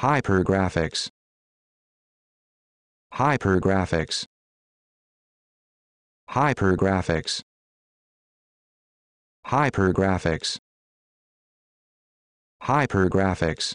hypergraphics hypergraphics hypergraphics hypergraphics hypergraphics